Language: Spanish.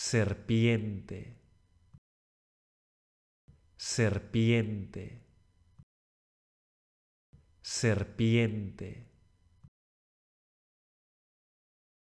serpiente, serpiente, serpiente.